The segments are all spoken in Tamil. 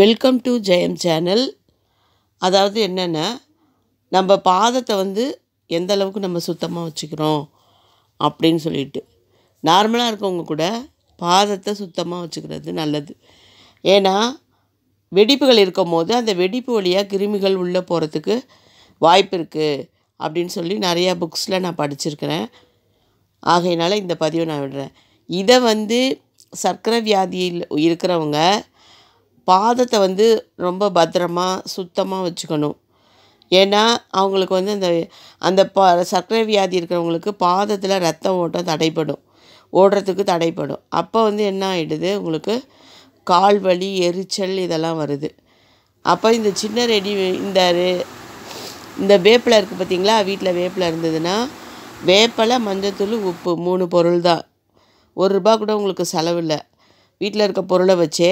வெல்கம் டு ஜெயம் சேனல் அதாவது என்னென்னா நம்ம பாதத்தை வந்து எந்த அளவுக்கு நம்ம சுத்தமாக வச்சுக்கிறோம் அப்படின்னு சொல்லிட்டு நார்மலாக இருக்கவங்க கூட பாதத்தை சுத்தமாக வச்சுக்கிறது நல்லது ஏன்னா வெடிப்புகள் இருக்கும் போது அந்த வெடிப்பு வழியாக கிருமிகள் உள்ளே போகிறதுக்கு வாய்ப்பு இருக்குது அப்படின்னு சொல்லி நிறையா புக்ஸில் நான் படிச்சிருக்கிறேன் ஆகையினால இந்த பதிவை நான் விடுறேன் இதை வந்து சர்க்கரை வியாதியில் இருக்கிறவங்க பாதத்தை வந்து ரொம்ப பத்திரமாக சுத்தமாக வச்சுக்கணும் ஏன்னா அவங்களுக்கு வந்து அந்த அந்த ப சர்க்கரை வியாதி இருக்கிறவங்களுக்கு பாதத்தில் ரத்த ஓட்டம் தடைப்படும் ஓடுறதுக்கு தடைப்படும் அப்போ வந்து என்ன ஆகிடுது உங்களுக்கு கால் வலி எரிச்சல் இதெல்லாம் வருது அப்போ இந்த சின்ன ரெடி இந்த இந்த வேப்பில் இருக்குது பார்த்திங்களா வீட்டில் வேப்பில் இருந்ததுன்னா வேப்பலை மஞ்சத்தூள் உப்பு மூணு பொருள் தான் ஒரு ரூபா கூட உங்களுக்கு செலவில்லை வீட்டில் இருக்க பொருளை வச்சே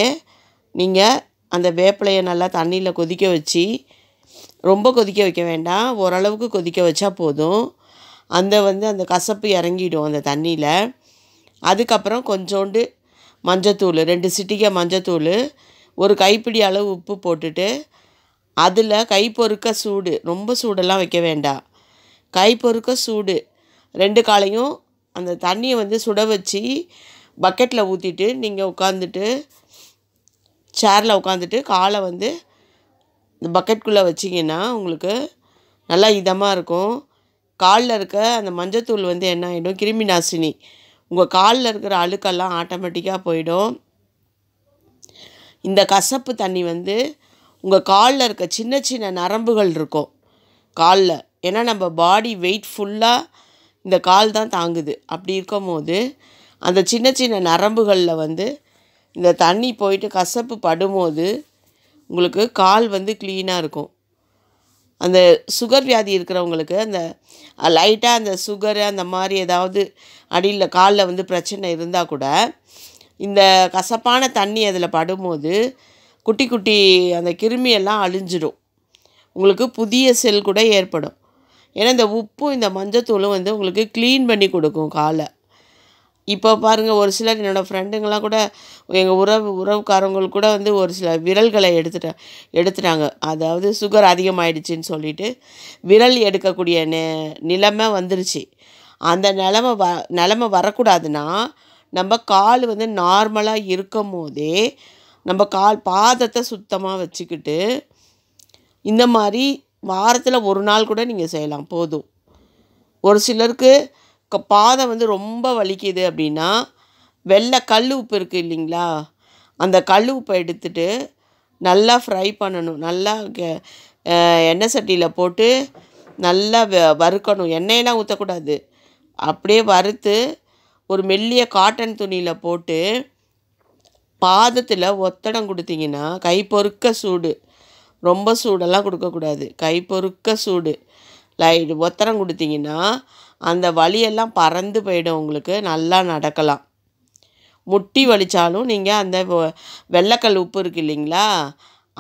நீங்கள் அந்த வேப்பிலையை நல்லா தண்ணியில் கொதிக்க வச்சு ரொம்ப கொதிக்க வைக்க வேண்டாம் ஓரளவுக்கு கொதிக்க வச்சா போதும் அந்த வந்து அந்த கசப்பு இறங்கிடும் அந்த தண்ணியில் அதுக்கப்புறம் கொஞ்சோண்டு மஞ்சத்தூள் ரெண்டு சிட்டிக்க மஞ்சத்தூள் ஒரு கைப்பிடி அளவு உப்பு போட்டுட்டு அதில் கை பொறுக்க சூடு ரொம்ப சூடெல்லாம் வைக்க வேண்டாம் கை பொறுக்க சூடு ரெண்டு காலையும் அந்த தண்ணியை வந்து சுட வச்சு பக்கெட்டில் ஊற்றிட்டு நீங்கள் உட்காந்துட்டு சேரில் உட்காந்துட்டு காலை வந்து இந்த பக்கெட்குள்ளே வச்சிங்கன்னா உங்களுக்கு நல்லா இதமாக இருக்கும் காலில் இருக்க அந்த மஞ்சத்தூள் வந்து என்ன ஆகிடும் கிருமி நாசினி உங்கள் காலில் இருக்கிற அழுக்கெல்லாம் ஆட்டோமேட்டிக்காக போயிடும் இந்த கசப்பு தண்ணி வந்து உங்கள் காலில் இருக்க சின்ன சின்ன நரம்புகள் இருக்கும் காலில் ஏன்னா நம்ம பாடி வெயிட் ஃபுல்லாக இந்த கால் தான் தாங்குது அப்படி இருக்கும் போது அந்த சின்ன சின்ன நரம்புகளில் வந்து இந்த தண்ணி போயிட்டு கசப்பு படும்போது உங்களுக்கு கால் வந்து க்ளீனாக இருக்கும் அந்த சுகர் வியாதி இருக்கிறவங்களுக்கு அந்த லைட்டாக அந்த சுகரு அந்த மாதிரி ஏதாவது அடியில் காலில் வந்து பிரச்சனை இருந்தால் கூட இந்த கசப்பான தண்ணி அதில் படும்போது குட்டி குட்டி அந்த கிருமியெல்லாம் அழிஞ்சிடும் உங்களுக்கு புதிய செல் கூட ஏற்படும் ஏன்னா இந்த உப்பும் இந்த மஞ்சத்தூளும் வந்து உங்களுக்கு க்ளீன் பண்ணி கொடுக்கும் காலை இப்போ பாருங்கள் ஒரு சிலர் என்னோடய ஃப்ரெண்டுங்கள்லாம் கூட எங்கள் உறவு உறவுக்காரங்களுக்கு கூட வந்து ஒரு சில விரல்களை எடுத்துட்ட எடுத்துட்டாங்க அதாவது சுகர் அதிகமாகிடுச்சின்னு சொல்லிட்டு விரல் எடுக்கக்கூடிய நெ நிலைமை வந்துருச்சு அந்த நிலமை வ நிலமை வரக்கூடாதுன்னா நம்ம கால் வந்து நார்மலாக இருக்கும் போதே நம்ம கால் பாதத்தை சுத்தமாக வச்சுக்கிட்டு இந்த மாதிரி வாரத்தில் ஒரு நாள் கூட நீங்கள் செய்யலாம் போதும் ஒரு சிலருக்கு பாதம் வந்து ரொம்ப வலிக்குது அப்படின்னா வெள்ளை கல் உப்பு இருக்குது இல்லைங்களா அந்த கல் உப்பை எடுத்துட்டு நல்லா ஃப்ரை பண்ணணும் நல்லா எண்ணெய் சட்டியில் போட்டு நல்லா வ வறுக்கணும் எண்ணெயெல்லாம் ஊற்றக்கூடாது அப்படியே வறுத்து ஒரு மெல்லிய காட்டன் துணியில் போட்டு பாதத்தில் ஒத்தடம் கொடுத்தீங்கன்னா கை பொறுக்க சூடு ரொம்ப சூடெல்லாம் கொடுக்கக்கூடாது கை பொறுக்க சூடு லைட் ஒத்தரம் கொடுத்தீங்கன்னா அந்த வலியெல்லாம் பறந்து போயிடும் உங்களுக்கு நல்லா நடக்கலாம் முட்டி வலித்தாலும் நீங்கள் அந்த வெள்ளைக்கல் உப்பு இருக்கு இல்லைங்களா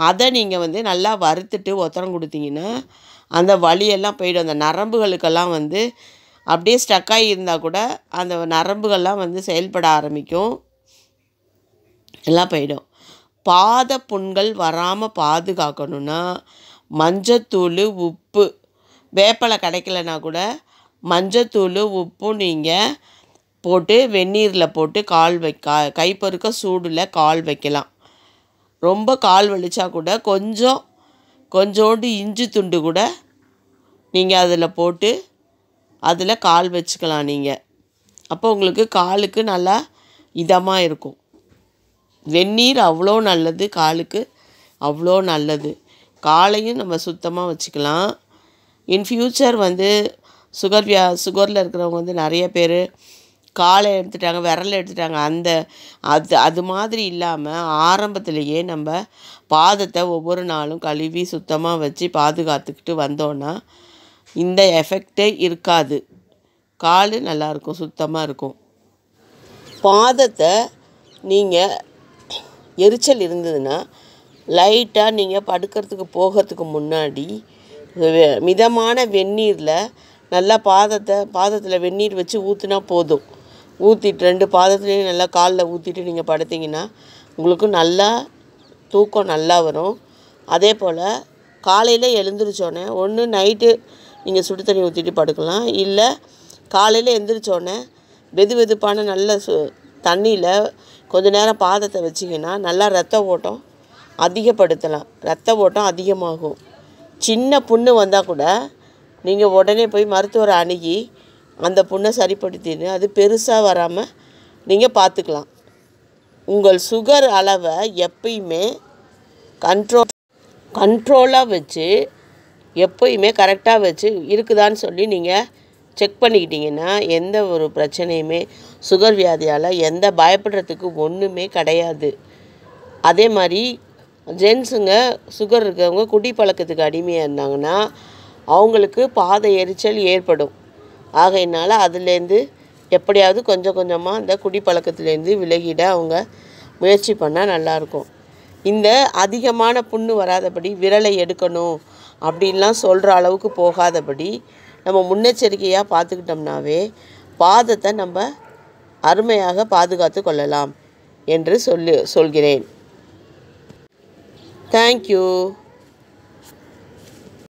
அதை நீங்கள் வந்து நல்லா வறுத்துட்டு ஒத்தரம் கொடுத்தீங்கன்னா அந்த வலியெல்லாம் போயிடும் அந்த நரம்புகளுக்கெல்லாம் வந்து அப்படியே ஸ்டக்காகி இருந்தால் கூட அந்த நரம்புகள்லாம் வந்து செயல்பட ஆரம்பிக்கும் எல்லாம் போயிடும் பாத புண்கள் வராமல் பாதுகாக்கணும்னா மஞ்சத்தூள் உப்பு வேப்பலை கிடைக்கலனா கூட மஞ்சத்தூள் உப்பும் நீங்கள் போட்டு வெந்நீரில் போட்டு கால் வைக்க கை சூடில் கால் வைக்கலாம் ரொம்ப கால் வலிச்சா கூட கொஞ்சம் கொஞ்சோண்டு இஞ்சி துண்டு கூட நீங்கள் அதில் போட்டு அதில் கால் வச்சுக்கலாம் நீங்கள் அப்போ உங்களுக்கு காலுக்கு நல்லா இதமாக இருக்கும் வெந்நீர் அவ்வளோ நல்லது காலுக்கு அவ்வளோ நல்லது காலையும் நம்ம சுத்தமாக வச்சுக்கலாம் இன் ஃப்யூச்சர் வந்து சுகர் வியா சுகரில் இருக்கிறவங்க வந்து நிறைய பேர் காலை எடுத்துட்டாங்க விரல் எடுத்துட்டாங்க அந்த அது அது மாதிரி இல்லாமல் ஆரம்பத்திலேயே நம்ம பாதத்தை ஒவ்வொரு நாளும் கழுவி சுத்தமாக வச்சு பாதுகாத்துக்கிட்டு வந்தோன்னா இந்த எஃபெக்டே இருக்காது கால் நல்லாயிருக்கும் சுத்தமாக இருக்கும் பாதத்தை நீங்கள் எரிச்சல் இருந்ததுன்னா லைட்டாக நீங்கள் படுக்கிறதுக்கு போகிறதுக்கு முன்னாடி மிதமான வெந்நீரில் நல்லா பாதத்தை பாதத்தில் வெந்நீர் வச்சு ஊற்றினா போதும் ஊற்றிட்டு ரெண்டு பாதத்துலேயும் நல்லா காலில் ஊற்றிட்டு நீங்கள் படுத்திங்கன்னா உங்களுக்கு நல்லா தூக்கம் நல்லா வரும் அதே போல் காலையில் எழுந்திரிச்சோடனே ஒன்று நைட்டு நீங்கள் சுடு தண்ணி ஊற்றிட்டு படுக்கலாம் இல்லை காலையில் எழுந்திரிச்சோடனே வெது வெதுப்பான நல்ல சு தண்ணியில் கொஞ்ச நேரம் பாதத்தை வச்சிங்கன்னா நல்லா ரத்த ஓட்டம் அதிகப்படுத்தலாம் ரத்த ஓட்டம் அதிகமாகும் சின்ன புண்ணு வந்தால் கூட நீங்கள் உடனே போய் மருத்துவரை அணுகி அந்த புண்ணை சரிப்படுத்தின்னு அது பெருசாக வராமல் நீங்கள் பார்த்துக்கலாம் உங்கள் சுகர் அளவை எப்பயுமே கண்ட்ரோல் கண்ட்ரோலாக வச்சு எப்பயுமே கரெக்டாக வச்சு இருக்குதான்னு சொல்லி நீங்கள் செக் பண்ணிக்கிட்டிங்கன்னா எந்த ஒரு பிரச்சனையுமே சுகர் வியாதியால் எந்த பயப்படுறதுக்கு ஒன்றுமே கிடையாது அதே மாதிரி ஜென்ஸுங்க சுகர் இருக்கிறவங்க குடி பழக்கத்துக்கு அடிமையாக இருந்தாங்கன்னா அவங்களுக்கு பாத எரிச்சல் ஏற்படும் ஆகையினால அதுலேருந்து எப்படியாவது கொஞ்சம் கொஞ்சமாக அந்த குடி பழக்கத்துலேருந்து விலகிட அவங்க முயற்சி பண்ணால் நல்லாயிருக்கும் இந்த அதிகமான புண்ணு வராதபடி விரலை எடுக்கணும் அப்படின்லாம் சொல்கிற அளவுக்கு போகாதபடி நம்ம முன்னெச்சரிக்கையாக பார்த்துக்கிட்டோம்னாவே பாதத்தை நம்ம அருமையாக பாதுகாத்து கொள்ளலாம் என்று சொல்லு சொல்கிறேன் Thank you.